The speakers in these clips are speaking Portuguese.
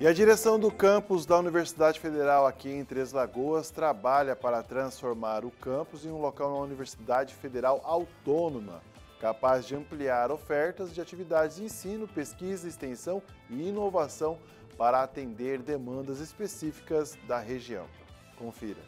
E a direção do campus da Universidade Federal aqui em Três Lagoas trabalha para transformar o campus em um local na Universidade Federal autônoma, capaz de ampliar ofertas de atividades de ensino, pesquisa, extensão e inovação para atender demandas específicas da região. Confira.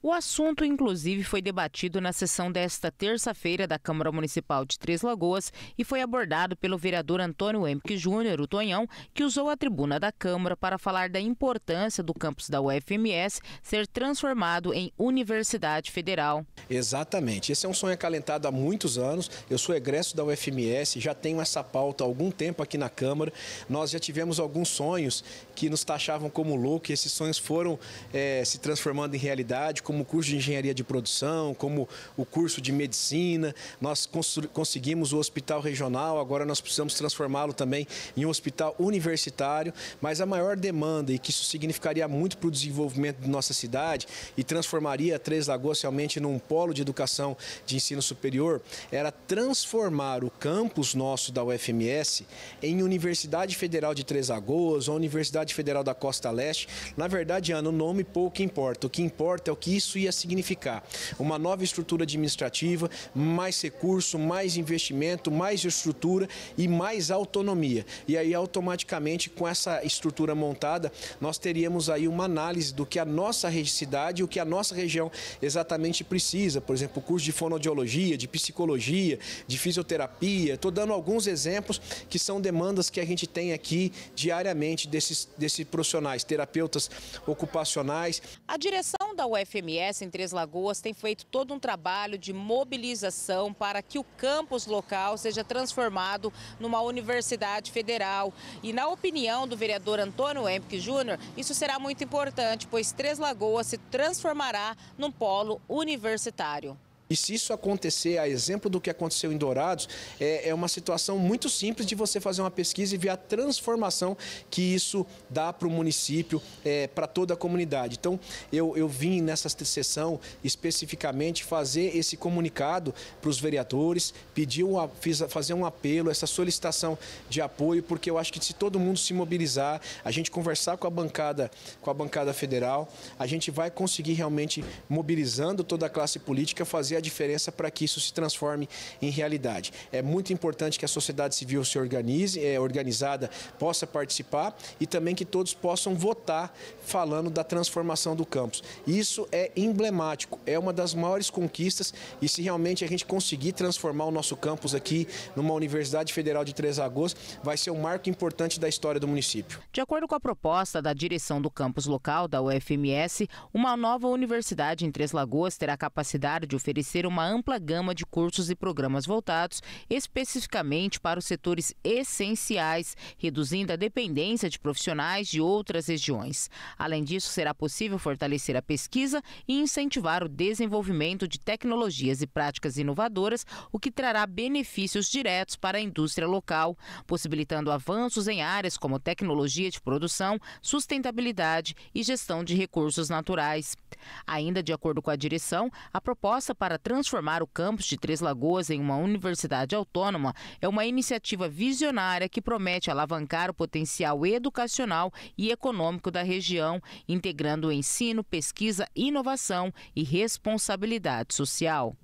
O assunto, inclusive, foi debatido na sessão desta terça-feira da Câmara Municipal de Três Lagoas e foi abordado pelo vereador Antônio Empic Júnior, o Tonhão, que usou a tribuna da Câmara para falar da importância do campus da UFMS ser transformado em Universidade Federal. Exatamente. Esse é um sonho acalentado há muitos anos. Eu sou egresso da UFMS, já tenho essa pauta há algum tempo aqui na Câmara. Nós já tivemos alguns sonhos que nos taxavam como louco e esses sonhos foram é, se transformando em realidade como o curso de engenharia de produção, como o curso de medicina. Nós conseguimos o hospital regional, agora nós precisamos transformá-lo também em um hospital universitário. Mas a maior demanda, e que isso significaria muito para o desenvolvimento de nossa cidade e transformaria Três Lagoas realmente num polo de educação de ensino superior, era transformar o campus nosso da UFMS em Universidade Federal de Três Lagoas ou Universidade Federal da Costa Leste. Na verdade, Ana, o nome pouco importa. O que importa é o que isso ia significar? Uma nova estrutura administrativa, mais recurso, mais investimento, mais estrutura e mais autonomia. E aí, automaticamente, com essa estrutura montada, nós teríamos aí uma análise do que a nossa cidade, o que a nossa região exatamente precisa. Por exemplo, curso de fonoaudiologia, de psicologia, de fisioterapia. Estou dando alguns exemplos que são demandas que a gente tem aqui diariamente desses, desses profissionais, terapeutas ocupacionais. A direção da UFM MS em Três Lagoas tem feito todo um trabalho de mobilização para que o campus local seja transformado numa universidade federal. E na opinião do vereador Antônio Emke Júnior, isso será muito importante, pois Três Lagoas se transformará num polo universitário. E se isso acontecer, a exemplo do que aconteceu em Dourados, é, é, uma situação muito simples de você fazer uma pesquisa e ver a transformação que isso dá para o município, é, para toda a comunidade. Então, eu, eu vim nessa sessão especificamente fazer esse comunicado para os vereadores, pedir uma, fiz, fazer um apelo, essa solicitação de apoio, porque eu acho que se todo mundo se mobilizar, a gente conversar com a bancada, com a bancada federal, a gente vai conseguir realmente, mobilizando toda a classe política, fazer a diferença para que isso se transforme em realidade. É muito importante que a sociedade civil se organize, é, organizada possa participar e também que todos possam votar falando da transformação do campus. Isso é emblemático, é uma das maiores conquistas e se realmente a gente conseguir transformar o nosso campus aqui numa Universidade Federal de Três Lagoas, vai ser um marco importante da história do município. De acordo com a proposta da direção do campus local da UFMS, uma nova universidade em Três Lagoas terá capacidade de oferecer oferecer uma ampla gama de cursos e programas voltados especificamente para os setores essenciais, reduzindo a dependência de profissionais de outras regiões. Além disso, será possível fortalecer a pesquisa e incentivar o desenvolvimento de tecnologias e práticas inovadoras, o que trará benefícios diretos para a indústria local, possibilitando avanços em áreas como tecnologia de produção, sustentabilidade e gestão de recursos naturais. Ainda de acordo com a direção, a proposta para transformar o campus de Três Lagoas em uma universidade autônoma é uma iniciativa visionária que promete alavancar o potencial educacional e econômico da região, integrando o ensino, pesquisa, inovação e responsabilidade social.